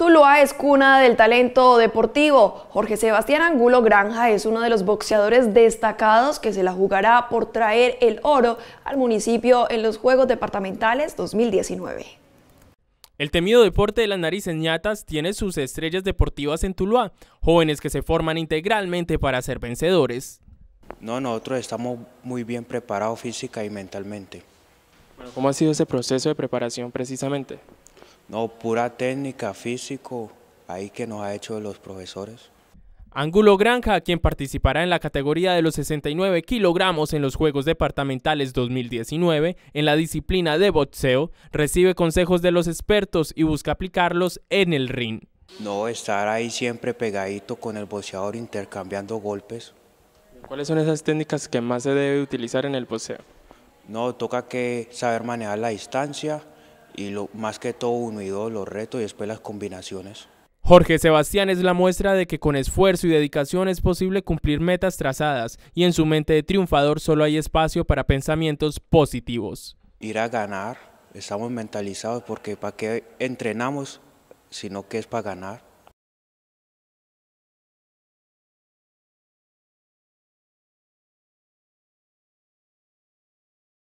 Tuluá es cuna del talento deportivo. Jorge Sebastián Angulo Granja es uno de los boxeadores destacados que se la jugará por traer el oro al municipio en los Juegos Departamentales 2019. El temido deporte de las narices ñatas tiene sus estrellas deportivas en Tuluá, jóvenes que se forman integralmente para ser vencedores. No, nosotros estamos muy bien preparados física y mentalmente. ¿Cómo ha sido ese proceso de preparación precisamente? No, pura técnica, físico, ahí que nos ha hecho los profesores. Angulo Granja, quien participará en la categoría de los 69 kilogramos en los Juegos Departamentales 2019 en la disciplina de boxeo, recibe consejos de los expertos y busca aplicarlos en el ring. No, estar ahí siempre pegadito con el boxeador intercambiando golpes. ¿Cuáles son esas técnicas que más se debe utilizar en el boxeo? No, toca que saber manejar la distancia, y lo, más que todo uno y dos, los retos y después las combinaciones. Jorge Sebastián es la muestra de que con esfuerzo y dedicación es posible cumplir metas trazadas y en su mente de triunfador solo hay espacio para pensamientos positivos. Ir a ganar, estamos mentalizados porque para qué entrenamos, sino que es para ganar.